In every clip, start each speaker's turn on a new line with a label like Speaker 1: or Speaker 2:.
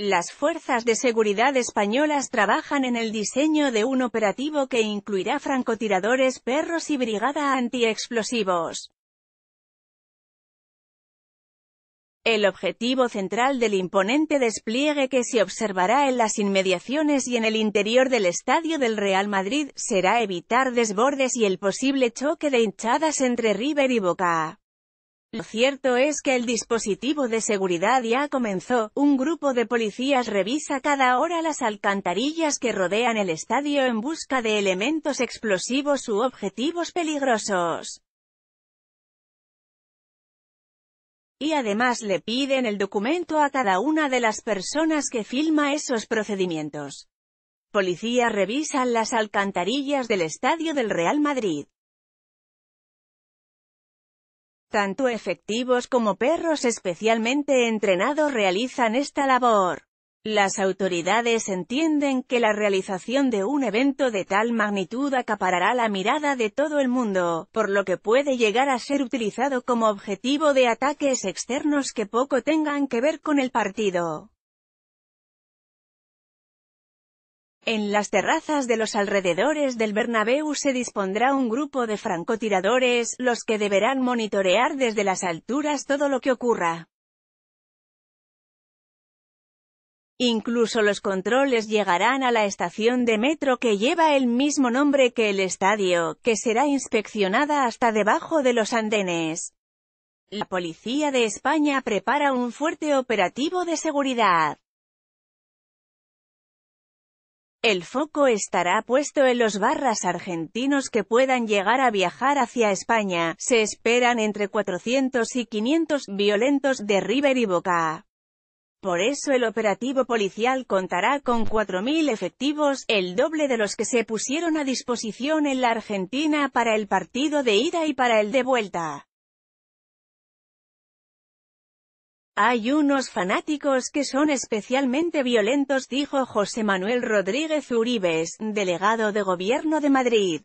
Speaker 1: Las fuerzas de seguridad españolas trabajan en el diseño de un operativo que incluirá francotiradores, perros y brigada antiexplosivos. El objetivo central del imponente despliegue que se observará en las inmediaciones y en el interior del estadio del Real Madrid, será evitar desbordes y el posible choque de hinchadas entre River y Boca. Lo cierto es que el dispositivo de seguridad ya comenzó, un grupo de policías revisa cada hora las alcantarillas que rodean el estadio en busca de elementos explosivos u objetivos peligrosos. Y además le piden el documento a cada una de las personas que filma esos procedimientos. Policías revisan las alcantarillas del estadio del Real Madrid. Tanto efectivos como perros especialmente entrenados realizan esta labor. Las autoridades entienden que la realización de un evento de tal magnitud acaparará la mirada de todo el mundo, por lo que puede llegar a ser utilizado como objetivo de ataques externos que poco tengan que ver con el partido. En las terrazas de los alrededores del Bernabéu se dispondrá un grupo de francotiradores, los que deberán monitorear desde las alturas todo lo que ocurra. Incluso los controles llegarán a la estación de metro que lleva el mismo nombre que el estadio, que será inspeccionada hasta debajo de los andenes. La Policía de España prepara un fuerte operativo de seguridad. El foco estará puesto en los barras argentinos que puedan llegar a viajar hacia España. Se esperan entre 400 y 500 violentos de River y Boca. Por eso el operativo policial contará con 4.000 efectivos, el doble de los que se pusieron a disposición en la Argentina para el partido de ida y para el de vuelta. Hay unos fanáticos que son especialmente violentos dijo José Manuel Rodríguez Uribes, delegado de Gobierno de Madrid.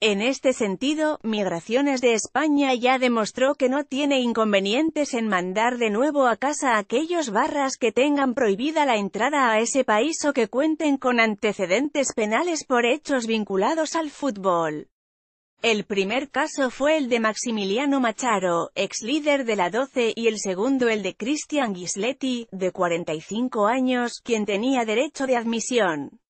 Speaker 1: En este sentido, Migraciones de España ya demostró que no tiene inconvenientes en mandar de nuevo a casa aquellos barras que tengan prohibida la entrada a ese país o que cuenten con antecedentes penales por hechos vinculados al fútbol. El primer caso fue el de Maximiliano Macharo, ex líder de la 12, y el segundo el de Cristian Ghisletti, de 45 años, quien tenía derecho de admisión.